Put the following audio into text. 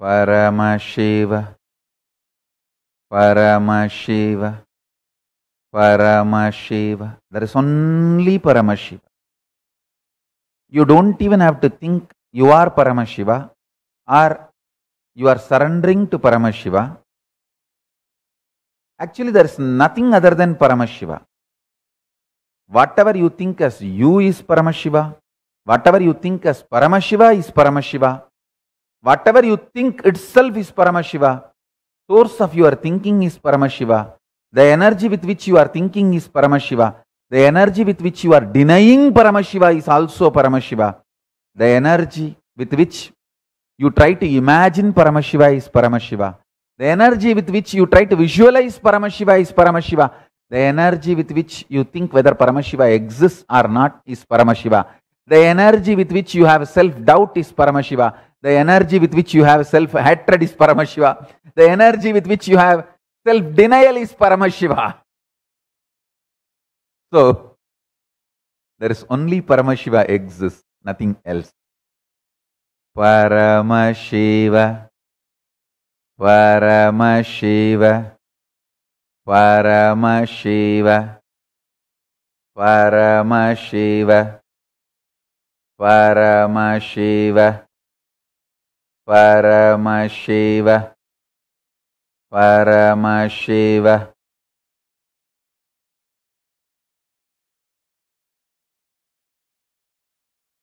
Paramashiva, Paramashiva, Paramashiva. There is only Paramashiva. You don't even have to think you are Paramashiva or you are surrendering to Paramashiva. Actually, there is nothing other than Paramashiva. Whatever you think as you is Paramashiva, whatever you think as Paramashiva is Paramashiva Whatever you think itself is Paramashiva. Source of your thinking is Paramashiva. The energy with which you are thinking is Paramashiva. The energy with which you are denying Paramashiva is also Paramashiva. The energy with which you try to imagine Paramashiva is Paramashiva. The energy with which you try to visualize Paramashiva is Paramashiva. The energy with which you think whether Paramashiva exists or not is Paramashiva. The energy with which you have self doubt is Paramashiva. The energy with which you have self hatred is Paramashiva. The energy with which you have self denial is Paramashiva. So, there is only Paramashiva exists, nothing else. Paramashiva, Paramashiva, Paramashiva, Paramashiva, Paramashiva. Paramshiva Paramshiva